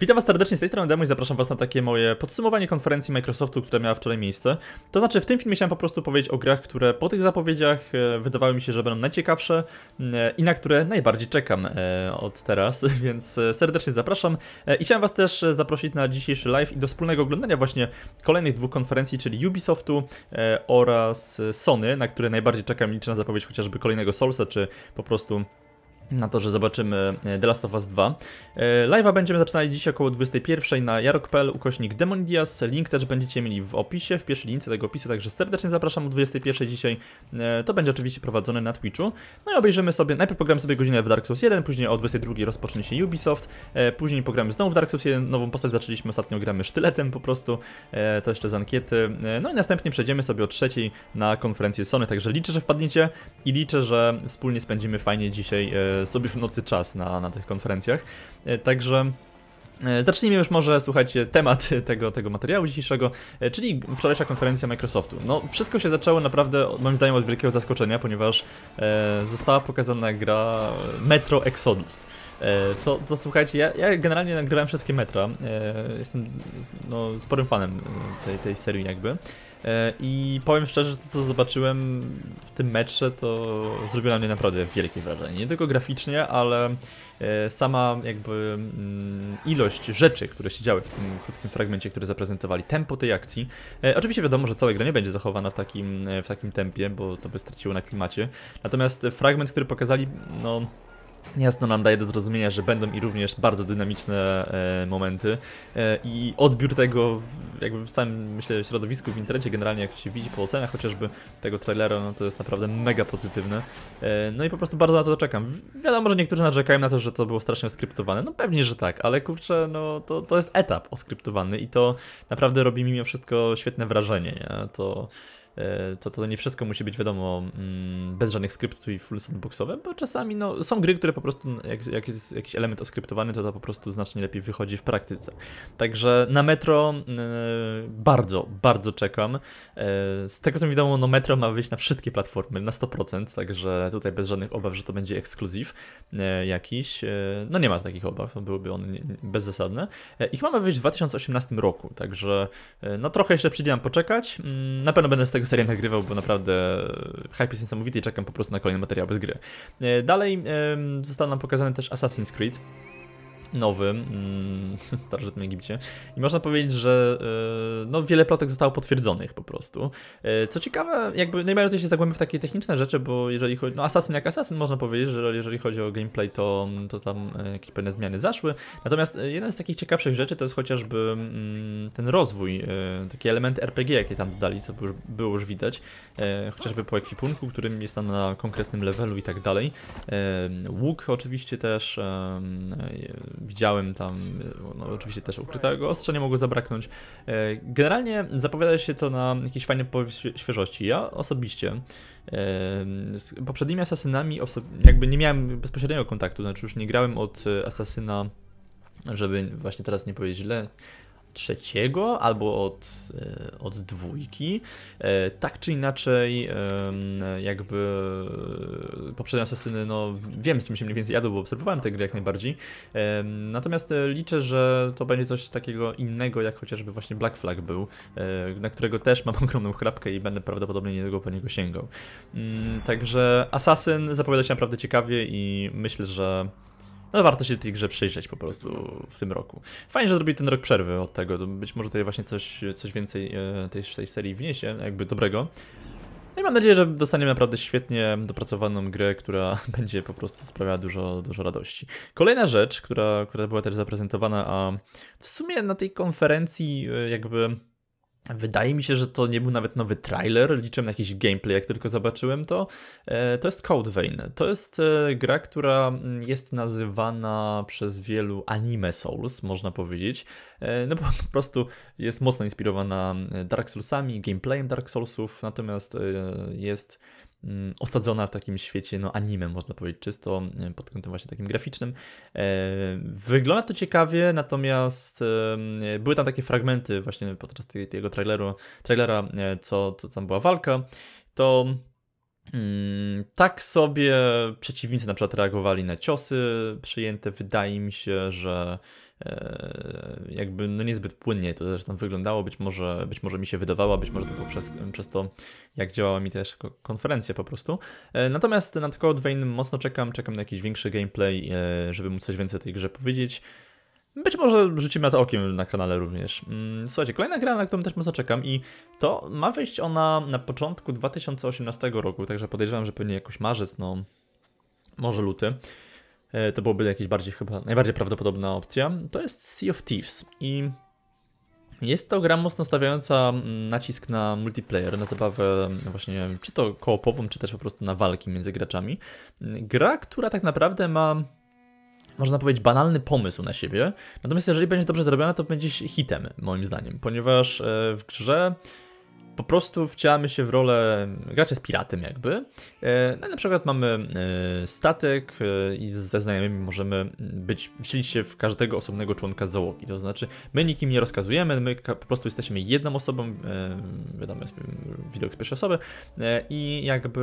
Witam Was serdecznie z tej strony Demu i zapraszam Was na takie moje podsumowanie konferencji Microsoftu, która miała wczoraj miejsce. To znaczy w tym filmie chciałem po prostu powiedzieć o grach, które po tych zapowiedziach e, wydawały mi się, że będą najciekawsze e, i na które najbardziej czekam e, od teraz, więc serdecznie zapraszam. I chciałem Was też zaprosić na dzisiejszy live i do wspólnego oglądania właśnie kolejnych dwóch konferencji, czyli Ubisoftu oraz Sony, na które najbardziej czekam i liczę na zapowiedź chociażby kolejnego Soulsa, czy po prostu na to, że zobaczymy e, The Last of Us 2. E, live'a będziemy zaczynali dzisiaj około 21 na jarok.pl ukośnik Demon Diaz. Link też będziecie mieli w opisie, w pierwszej lince tego opisu, także serdecznie zapraszam o 21 dzisiaj. E, to będzie oczywiście prowadzone na Twitchu. No i obejrzymy sobie, najpierw pogramy sobie godzinę w Dark Souls 1, później o 22 rozpocznie się Ubisoft, później pogramy znowu w Dark Souls 1, nową postać zaczęliśmy ostatnio, gramy sztyletem po prostu, to jeszcze z ankiety. No i następnie przejdziemy sobie o trzeciej na konferencję Sony, także liczę, że wpadniecie i liczę, że wspólnie spędzimy fajnie dzisiaj sobie w nocy czas na, na tych konferencjach. E, także e, Zacznijmy już może, słuchajcie, temat tego, tego materiału dzisiejszego, e, czyli wczorajsza konferencja Microsoftu. No, wszystko się zaczęło naprawdę, moim zdaniem, od wielkiego zaskoczenia, ponieważ e, została pokazana gra Metro Exodus. to, to, słuchajcie, ja, ja, generalnie nagrywałem wszystkie metra. jestem no, sporym fanem tej, tej serii, jakby. E, I powiem szczerze, że to co zobaczyłem w tym metrze, to zrobiło na mnie naprawdę wielkie wrażenie. Nie tylko graficznie, ale e, sama jakby mm, ilość rzeczy, które się działy w tym krótkim fragmencie, który zaprezentowali, tempo tej akcji. E, oczywiście wiadomo, że cała gra nie będzie zachowana w takim, w takim tempie, bo to by straciło na klimacie. Natomiast fragment, który pokazali, no jasno nam daje do zrozumienia, że będą i również bardzo dynamiczne e, momenty e, i odbiór tego jakby w samym, myślę, środowisku w internecie generalnie, jak się widzi po ocenach chociażby tego trailera, no to jest naprawdę mega pozytywne. E, no i po prostu bardzo na to czekam. Wiadomo, że niektórzy narzekają na to, że to było strasznie oskryptowane no pewnie, że tak, ale kurczę, no to, to jest etap oskryptowany i to naprawdę robi mimo wszystko świetne wrażenie, nie? To E, to, to nie wszystko musi być wiadomo mm, bez żadnych skryptów i full sandboxowe, bo czasami no, są gry, które po prostu jak, jak jest jakiś element oskryptowany, to to po prostu znacznie lepiej wychodzi w praktyce. Także na Metro e, bardzo, bardzo czekam. E, z tego co mi wiadomo, no Metro ma wyjść na wszystkie platformy, na 100%, także tutaj bez żadnych obaw, że to będzie ekskluzyw jakiś. No nie ma takich obaw, byłyby one bezzasadne. Ich ma wyjść w 2018 roku, także no trochę jeszcze przyjdzie nam poczekać. Mm, na pewno będę z tego tego serię nagrywał, bo naprawdę hype jest niesamowity i czekam po prostu na kolejny materiał bez gry. E, dalej został nam pokazany też Assassin's Creed nowym, w mm, starożytnym Egipcie. I można powiedzieć, że e, no, wiele plotek zostało potwierdzonych po prostu. E, co ciekawe, jakby najbardziej się zagłębię w takie techniczne rzeczy, bo jeżeli chodzi, no Assassin jak Assassin można powiedzieć, że jeżeli chodzi o gameplay, to, to tam e, jakieś pewne zmiany zaszły. Natomiast jedna z takich ciekawszych rzeczy to jest chociażby mm, ten rozwój, takie elementy RPG, jakie tam dodali, co już, było już widać, chociażby po ekwipunku, którym jest tam na konkretnym levelu i tak dalej. Łuk oczywiście też, widziałem tam, e, no, oczywiście też ukrytego ostrza nie mogło zabraknąć. E, generalnie zapowiada się to na jakieś fajne świeżości. Ja osobiście e, z poprzednimi asasynami jakby nie miałem bezpośredniego kontaktu, znaczy już nie grałem od asasyna żeby właśnie teraz nie powiedzieć źle, trzeciego albo od, e, od dwójki. E, tak czy inaczej, jakby e, poprzednie asesyny, no wiem z czym się mniej więcej jadł, bo obserwowałem te gry jak najbardziej. Natomiast liczę, że to będzie coś takiego innego, jak chociażby właśnie Black Flag był, na którego też mam ogromną chrapkę i będę prawdopodobnie niedługo po niego sięgał. Mm, także Assassin zapowiada się naprawdę ciekawie i myślę, że no warto się tej grze przyjrzeć po prostu w tym roku. Fajnie, że zrobili ten rok przerwy od tego, być może tutaj właśnie coś, coś więcej e, tej, tej serii wniesie, jakby dobrego. No i mam nadzieję, że dostaniemy naprawdę świetnie dopracowaną grę, która będzie po prostu sprawiała dużo, dużo radości. Kolejna rzecz, która, która była też zaprezentowana, a w sumie na tej konferencji e, jakby Wydaje mi się, że to nie był nawet nowy trailer, liczę na jakiś gameplay, jak tylko zobaczyłem to. E, to jest Code Vein. To jest e, gra, która mm, jest nazywana przez wielu anime Souls, można powiedzieć. E, no bo po prostu jest mocno inspirowana mm, Dark Soulsami, gameplayem Dark Soulsów, natomiast jest Mm, osadzona w takim świecie no, anime, można powiedzieć, czysto e, pod kątem właśnie takim graficznym. E, wygląda to ciekawie, natomiast były tam takie fragmenty właśnie podczas tego traileru, trailera, e, co, co tam była walka, to Mm, tak sobie przeciwnicy na przykład reagowali na ciosy przyjęte. Wydaje mi się, że e, jakby no niezbyt płynnie to też tam wyglądało. Być może, być może mi się wydawało, być może to było przez, przez to, jak działała mi też konferencja po prostu. E, natomiast na Code Vein mocno czekam, czekam na jakiś większy gameplay, e, żeby móc coś więcej o tej grze powiedzieć. Być może rzucimy na to okiem na kanale również. Mm, słuchajcie, kolejna gra, na którą też mocno czekam i to ma wyjść ona na początku 2018 roku, także podejrzewam, że pewnie jakoś marzec, no może luty. E, to byłoby jakieś bardziej chyba, najbardziej prawdopodobna opcja. To jest Sea of Thieves i jest to gra mocno stawiająca mm, nacisk na multiplayer, na zabawę właśnie czy to koopową, czy też po prostu na walki między graczami. Gra, która tak naprawdę ma można powiedzieć, banalny pomysł na siebie. Natomiast jeżeli będzie dobrze zrobione, to będzie hitem, moim zdaniem, ponieważ e, w grze po prostu wcielamy się w rolę gracza z piratem jakby. E, no na przykład mamy e, statek e, i ze znajomymi możemy być, wcielić się w każdego osobnego członka załogi. To znaczy my nikim nie rozkazujemy, my po prostu jesteśmy jedną osobą, wiadomo jest widok z pierwszej osoby i jakby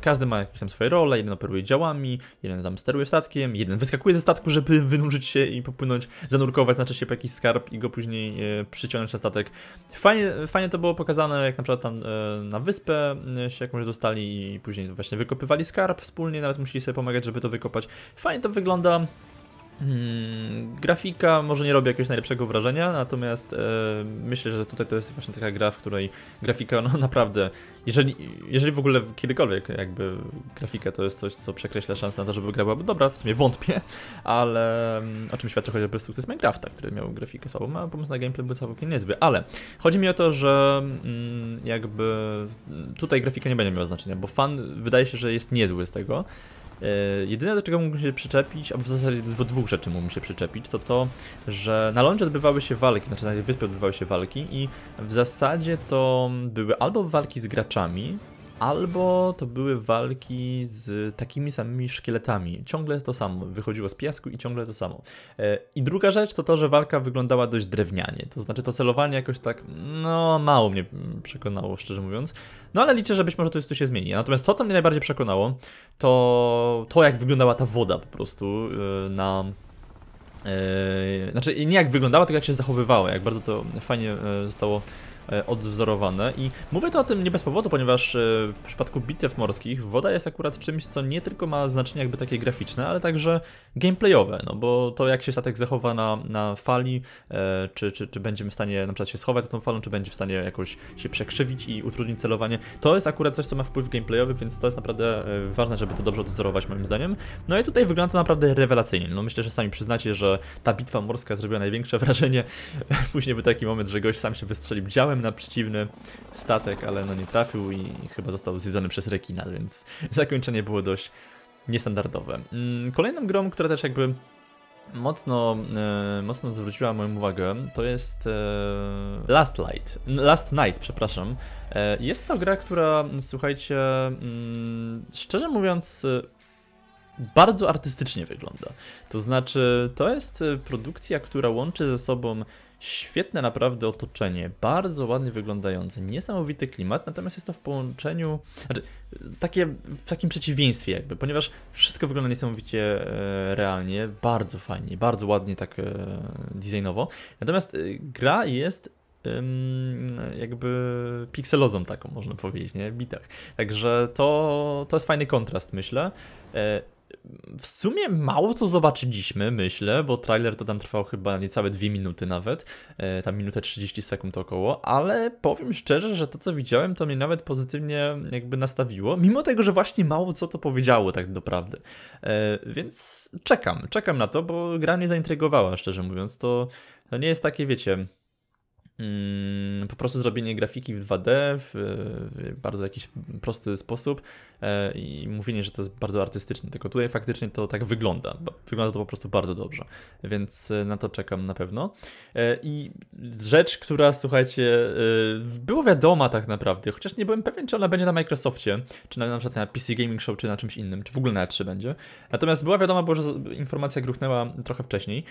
każdy ma jakieś tam swoje role, jeden operuje działami, jeden tam steruje statkiem, jeden wyskakuje ze statku, żeby wynurzyć się i popłynąć, zanurkować, na czasie po jakiś skarb i go później przyciągnąć na statek. Fajnie, fajnie to było pokazane jak na przykład tam e, na wyspę e, się jakąś dostali i później właśnie wykopywali skarb wspólnie, nawet musieli sobie pomagać, żeby to wykopać. Fajnie to wygląda. Hmm, grafika może nie robi jakiegoś najlepszego wrażenia, natomiast e, myślę, że tutaj to jest właśnie taka gra, w której grafika, no naprawdę, jeżeli, jeżeli w ogóle kiedykolwiek jakby grafika to jest coś, co przekreśla szansę na to, żeby gra była dobra, w sumie wątpię, ale mm, o czym świadczy chociażby sukces Minecrafta, który miał grafikę słabą, a pomysł na gameplay był całkiem niezły, ale chodzi mi o to, że mm, jakby tutaj grafika nie będzie miała znaczenia, bo fan wydaje się, że jest niezły z tego, E, jedyne do czego mógłbym się przyczepić, a w zasadzie do dwóch rzeczy mógłbym się przyczepić, to to, że na lądzie odbywały się walki, znaczy na tej wyspie odbywały się walki i w zasadzie to były albo walki z graczami, albo to były walki z takimi samymi szkieletami. Ciągle to samo, wychodziło z piasku i ciągle to samo. E, I druga rzecz to to, że walka wyglądała dość drewnianie, to znaczy to celowanie jakoś tak, no mało mnie przekonało, szczerze mówiąc. No ale liczę, że być może to tu się zmieni. Natomiast to, co mnie najbardziej przekonało, to to, jak wyglądała ta woda po prostu e, na e, znaczy nie jak wyglądała, tylko jak się zachowywała, jak bardzo to fajnie zostało E, odwzorowane. I mówię to o tym nie bez powodu, ponieważ e, w przypadku bitew morskich woda jest akurat czymś, co nie tylko ma znaczenie jakby takie graficzne, ale także gameplayowe, no bo to jak się statek zachowa na, na fali, e, czy, czy, czy będziemy w stanie na przykład się schować za tą falą, czy będzie w stanie jakoś się przekrzywić i utrudnić celowanie, to jest akurat coś, co ma wpływ gameplayowy, więc to jest naprawdę ważne, żeby to dobrze odwzorować moim zdaniem. No i tutaj wygląda to naprawdę rewelacyjnie. No myślę, że sami przyznacie, że ta bitwa morska zrobiła największe wrażenie. Później był taki moment, że gość sam się wystrzelił działem, na przeciwny statek, ale no nie trafił i chyba został zjedzony przez rekina, więc zakończenie było dość niestandardowe. Mm, kolejną grą, która też jakby mocno, e, mocno zwróciła moją uwagę, to jest e, Last Light. Last Night, przepraszam. E, jest to gra, która, słuchajcie, mm, szczerze mówiąc, bardzo artystycznie wygląda. To znaczy, to jest produkcja, która łączy ze sobą Świetne naprawdę otoczenie, bardzo ładnie wyglądające, niesamowity klimat, natomiast jest to w połączeniu, znaczy takie, w takim przeciwieństwie jakby, ponieważ wszystko wygląda niesamowicie e, realnie, bardzo fajnie, bardzo ładnie tak e, designowo, natomiast e, gra jest jakby pikselozą taką można powiedzieć, nie? W bitach. Także to, to jest fajny kontrast myślę. E, w sumie mało co zobaczyliśmy, myślę, bo trailer to tam trwał chyba niecałe dwie minuty nawet, e, tam minutę 30 sekund około, ale powiem szczerze, że to co widziałem to mnie nawet pozytywnie jakby nastawiło, mimo tego, że właśnie mało co to powiedziało tak naprawdę. E, więc czekam, czekam na to, bo gra mnie zaintrygowała, szczerze mówiąc. To, to nie jest takie, wiecie, Mm, po prostu zrobienie grafiki w 2D w, bardzo jakiś prosty sposób e, i mówienie, że to jest bardzo artystyczne, tylko tutaj faktycznie to tak wygląda. Wygląda to po prostu bardzo dobrze, więc e, na to czekam na pewno. E, I rzecz, która słuchajcie, była wiadoma tak naprawdę, chociaż nie byłem pewien, czy ona będzie na Microsoftie, czy na, na przykład na PC Gaming Show, czy na czymś innym, czy w ogóle na 3 będzie. Natomiast była wiadoma, bo że informacja gruchnęła trochę wcześniej,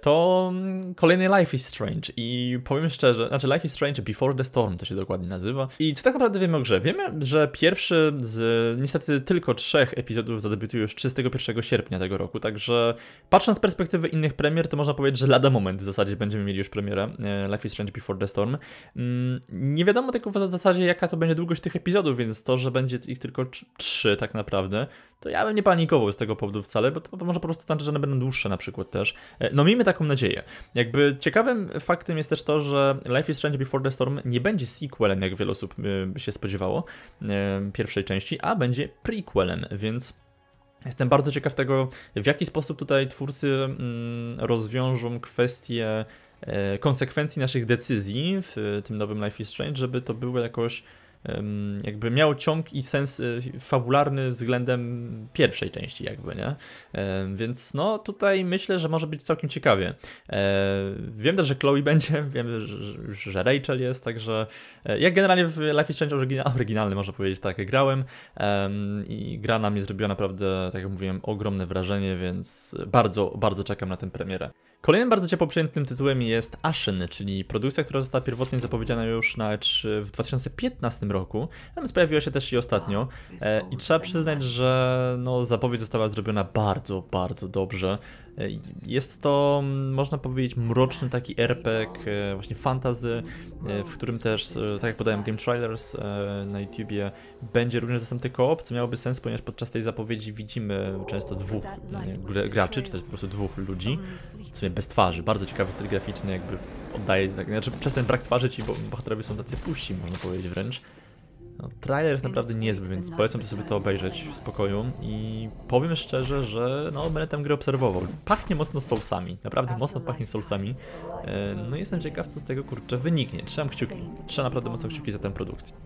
to mm, kolejny Life is Strange i powiem powiem szczerze, znaczy Life is Strange Before the Storm to się dokładnie nazywa. I co tak naprawdę wiemy o grze? Wiemy, że pierwszy z niestety tylko trzech epizodów zadebiutuje już 31 sierpnia tego roku, także patrząc z perspektywy innych premier, to można powiedzieć, że lada moment w zasadzie będziemy mieli już premierę e, Life is Strange Before the Storm. Mm, nie wiadomo tylko w zasadzie jaka to będzie długość tych epizodów, więc to, że będzie ich tylko trzy tak naprawdę, to ja bym nie panikował z tego powodu wcale, bo to, to może po prostu tancze, znaczy, że one będą dłuższe na przykład też. E, no miejmy taką nadzieję. Jakby ciekawym faktem jest też to, że Life is Strange Before the Storm nie będzie sequelem, jak wiele osób e, się spodziewało e, pierwszej części, a będzie prequelem, więc... Jestem bardzo ciekaw tego, w jaki sposób tutaj twórcy mm, rozwiążą kwestię konsekwencji naszych decyzji w tym nowym Life is Strange, żeby to było jakoś jakby miał ciąg i sens e, fabularny względem pierwszej części jakby, nie? Więc no tutaj myślę, że może być całkiem ciekawie. E, wiem też, że Chloe będzie, wiem, że Rachel jest, także e, jak generalnie w Life is Strange oryginalny, można powiedzieć tak, grałem i gra na mnie zrobiła naprawdę, tak jak mówiłem, ogromne wrażenie, więc bardzo, bardzo czekam na tę premierę. Kolejnym bardzo ciepło przyjętym tytułem jest Ashen, czyli produkcja, która została pierwotnie zapowiedziana już na E3 w 2015 roku. Natomiast pojawiła się też i ostatnio. Ah, e, I trzeba tak przyznać, że no, zapowiedź została zrobiona bardzo, bardzo dobrze. E, jest to, można powiedzieć, mroczny taki RPG, e, właśnie fantazy, no, w którym też, tak jak podałem Game Trailers na YouTubie, będzie również dostępny koop, co miałoby sens, ponieważ podczas tej zapowiedzi widzimy często dwóch graczy, czy też po prostu dwóch ludzi, w sumie bez twarzy. Bardzo ciekawy styl graficzny, jakby oddaje, tak, znaczy przez ten brak twarzy ci bohaterowie są tacy puści, można powiedzieć wręcz. No, trailer jest naprawdę niezły, więc polecam to sobie to obejrzeć w spokoju i powiem szczerze, że no, będę tę grę obserwował. Pachnie mocno sousami, naprawdę mocno pachnie sousami. E, no i jestem ciekaw, co z tego kurczę wyniknie. Trzymam kciuki, trzymam naprawdę mocno kciuki za tę produkcję.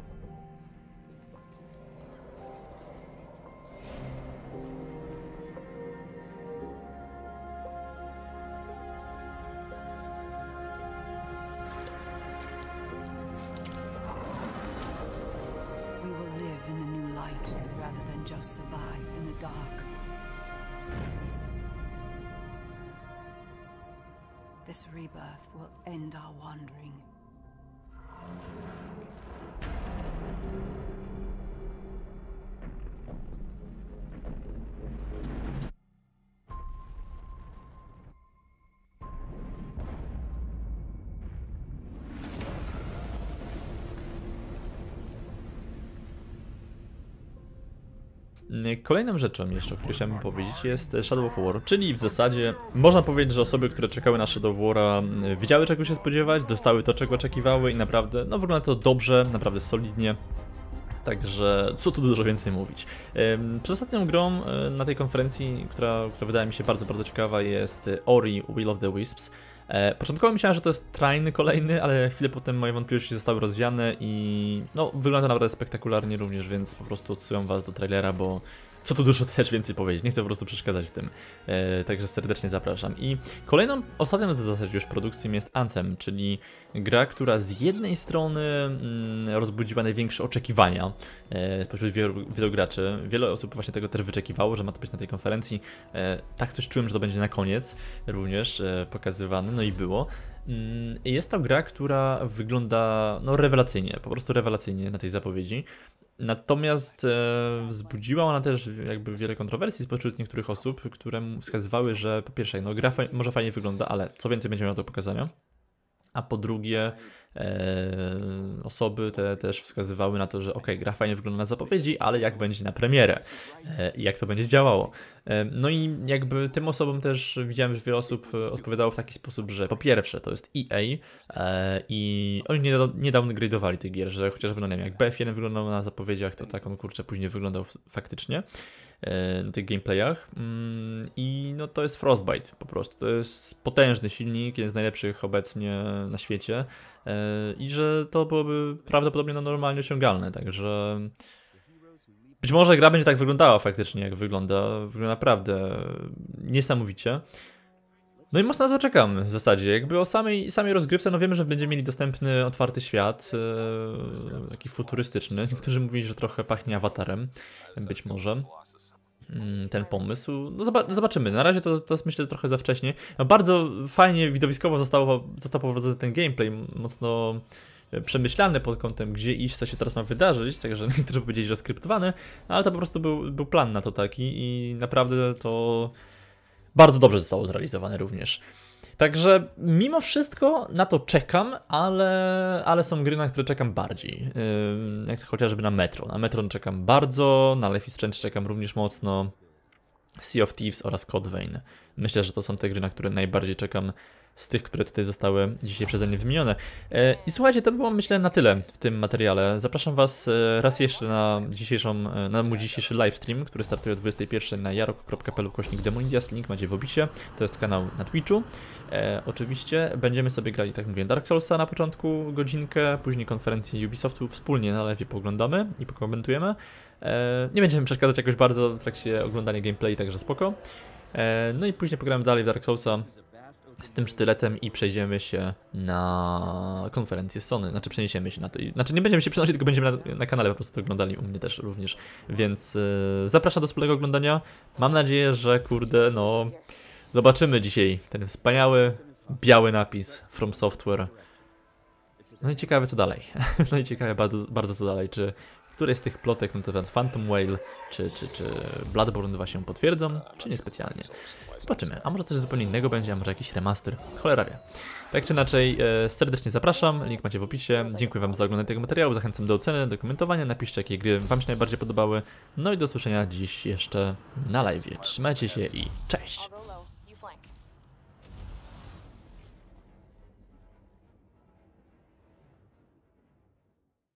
just survive in the dark. This rebirth will end our wandering. Kolejną rzeczą jeszcze, o której chciałem powiedzieć, jest Shadow of War, czyli w zasadzie można powiedzieć, że osoby, które czekały na Shadow of War, wiedziały czego się spodziewać, dostały to, czego oczekiwały i naprawdę, no wygląda to dobrze, naprawdę solidnie. Także co tu dużo więcej mówić. Przez ostatnią grą e, na tej konferencji, która, która wydaje mi się bardzo, bardzo ciekawa, jest e, Ori Will of the Wisps. E, początkowo myślałem, że to jest trajny kolejny, ale chwilę potem moje wątpliwości zostały rozwiane i no, wygląda naprawdę spektakularnie również, więc po prostu odsyłam Was do trailera, bo co tu dużo też więcej powiedzieć, nie chcę po prostu przeszkadzać w tym. E, także serdecznie zapraszam. I kolejną, ostatnią w zasadzie już produkcją jest Anthem, czyli gra, która z jednej strony mm, rozbudziła największe oczekiwania e, spośród wielu, wielu, graczy. Wiele osób właśnie tego też wyczekiwało, że ma to być na tej konferencji. E, tak coś czułem, że to będzie na koniec również e, pokazywane, no i było. Mm, jest to gra, która wygląda no, rewelacyjnie, po prostu rewelacyjnie na tej zapowiedzi. Natomiast e, wzbudziła ona też jakby wiele kontrowersji spośród niektórych osób, które wskazywały, że po pierwsze, no gra faj- może fajnie wygląda, ale co więcej będzie na do pokazania, a po drugie, E, osoby te też wskazywały na to, że ok, gra fajnie wygląda na zapowiedzi, ale jak będzie na premierę e, i jak to będzie działało. E, no i jakby tym osobom też widziałem, że wiele osób odpowiadało w taki sposób, że po pierwsze to jest EA i oni nie, nie downgradowali tych gier, że chociażby, no nie wiem, jak BF1 wyglądał na zapowiedziach, to tak on kurczę później wyglądał faktycznie. E, na tych gameplayach. Mm, I no to jest Frostbite po prostu. To jest potężny silnik, jeden z najlepszych obecnie na świecie. E, I że to byłoby prawdopodobnie no, normalnie osiągalne, także. Być może gra będzie tak wyglądała faktycznie, jak wygląda. Wygląda naprawdę niesamowicie. No i mocno zaczekam w zasadzie. Jakby o samej, samej rozgrywce, no wiemy, że będziemy mieli dostępny otwarty świat, e, taki futurystyczny. Niektórzy mówili, że trochę pachnie awatarem, być może. Mm, ten pomysł. No zobaczymy. Na razie to, to jest myślę trochę za wcześnie. No bardzo fajnie, widowiskowo zostało, został powrócony ten gameplay. Mocno e, przemyślany pod kątem, gdzie iść, co się teraz ma wydarzyć, także niektórzy powiedzieli, że skryptowane, ale to po prostu był, był plan na to taki i naprawdę to bardzo dobrze zostało zrealizowane również. Także mimo wszystko na to czekam, ale, ale są gry, na które czekam bardziej. Yy, jak chociażby na Metro. Na Metro czekam bardzo, na Life is Strange czekam również mocno. Sea of Thieves oraz Code Vein. Myślę, że to są te gry, na które najbardziej czekam z tych, które tutaj zostały dzisiaj przeze mnie wymienione. E, I słuchajcie, to było myślę na tyle w tym materiale. Zapraszam Was e, raz jeszcze na, dzisiejszą, e, na mój dzisiejszy livestream, który startuje o 21 na jarok.pl kośnik Demonindias, link macie w opisie, to jest kanał na Twitchu. oczywiście będziemy sobie grali, tak mówię, Dark Soulsa na początku godzinkę, później konferencję Ubisoftu wspólnie na lewie poglądamy i pokomentujemy. nie będziemy przeszkadzać jakoś bardzo w trakcie oglądania gameplay, także spoko. no i później pogramy dalej w Dark Soulsa z tym sztyletem i przejdziemy się na konferencję Sony. Znaczy przeniesiemy się na to. Znaczy nie będziemy się przenosić, tylko będziemy na, na kanale po prostu to oglądali u mnie też również. Więc yy, zapraszam do wspólnego oglądania. Mam nadzieję, że kurde, no zobaczymy dzisiaj ten wspaniały biały napis From Software. No i ciekawe co dalej. No i ciekawe bardzo, bardzo co dalej. Czy które z tych plotek na temat Phantom Whale czy, czy, czy Bloodborne 2 się potwierdzą, czy niespecjalnie. Zobaczymy, a może coś zupełnie innego będzie, a może jakiś remaster, cholera wie. Tak czy inaczej, e, serdecznie zapraszam, link macie w opisie. Dziękuję Wam za oglądanie tego materiału, zachęcam do oceny, do komentowania, napiszcie jakie gry Wam się najbardziej podobały. No i do usłyszenia dziś jeszcze na live. Trzymajcie się i cześć!